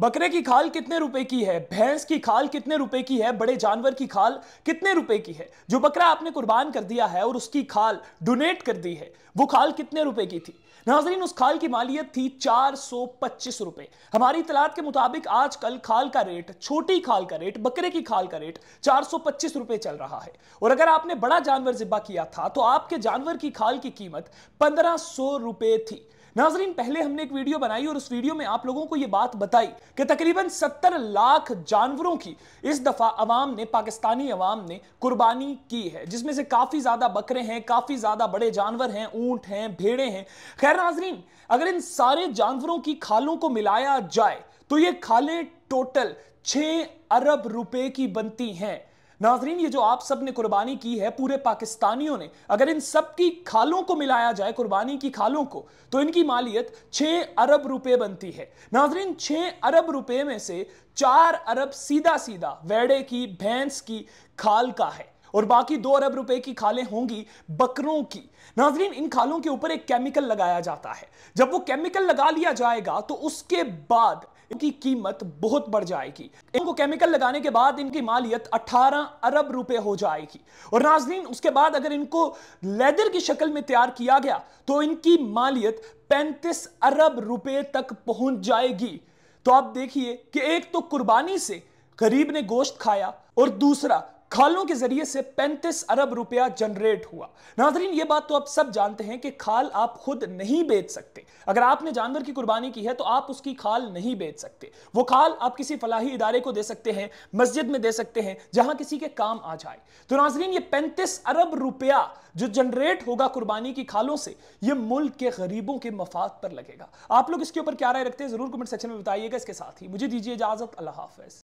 बकरे की खाल कितने रुपए की है भैंस की खाल कितने रुपए की है बड़े जानवर की खाल कितने रुपए की है जो बकरा आपने कुर्बान कर दिया है और उसकी खाल डोनेट कर दी है वो खाल कितने रुपए की थी नाजरीन उस खाल की मालियत थी चार सौ पच्चीस रुपए हमारी इतलात के मुताबिक आजकल खाल का रेट छोटी खाल का रेट बकरे की खाल का रेट चार सौ पच्चीस रुपए चल रहा है और अगर आपने बड़ा जानवर जिब्बा किया था तो आपके जानवर की खाल की कीमत पंद्रह सौ रुपए थी नाजरीन पहले हमने एक वीडियो बनाई और उस वीडियो में आप लोगों को यह बात बताई कि तकरीबन सत्तर लाख जानवरों की इस दफा अवाम ने पाकिस्तानी अवाम ने कुर्बानी की है जिसमें से काफी ज्यादा बकरे हैं काफी ज्यादा बड़े जानवर हैं ऊंट हैं भेड़े हैं खैर नाजरीन अगर इन सारे जानवरों की खालों को मिलाया जाए तो ये खालें टोटल छ अरब रुपए की बनती हैं नाजरीन ये जो आप सब ने कुर्बानी की है पूरे पाकिस्तानियों ने अगर इन सब की खालों को मिलाया जाए कुर्बानी की खालों को तो इनकी मालियत 6 अरब रुपए बनती है नाजरीन छः अरब रुपए में से चार अरब सीधा सीधा वेड़े की भैंस की खाल का है और बाकी दो अरब रुपए की खालें होंगी बकरों की नाजरीन इन खालों के ऊपर एक केमिकल लगाया जाता है जब वो केमिकल लगा लिया जाएगा तो उसके बाद इनकी कीमत बहुत बढ़ जाएगी इनको केमिकल लगाने के बाद इनकी मालियत 18 अरब रुपए हो जाएगी और नाजरीन उसके बाद अगर इनको लेदर की शक्ल में तैयार किया गया तो इनकी मालियत पैंतीस अरब रुपए तक पहुंच जाएगी तो आप देखिए कि एक तो कुर्बानी से गरीब ने गोश्त खाया और दूसरा खालों के जरिए से 35 अरब रुपया जनरेट हुआ नाजरीन ये बात तो आप सब जानते हैं कि खाल आप खुद नहीं बेच सकते अगर आपने जानवर की कुर्बानी की है तो आप उसकी खाल नहीं बेच सकते वो खाल आप किसी फलाही इदारे को दे सकते हैं मस्जिद में दे सकते हैं जहां किसी के काम आ जाए तो नाजरीन ये पैंतीस अरब रुपया जो जनरेट होगा कुर्बानी की खालों से ये मुल्क के गरीबों के मफाद पर लगेगा आप लोग इसके ऊपर क्या राय रखते हैं जरूर कमेंट सेक्शन में बताइएगा इसके साथ ही मुझे दीजिए इजाजत अल्लाह हाफिज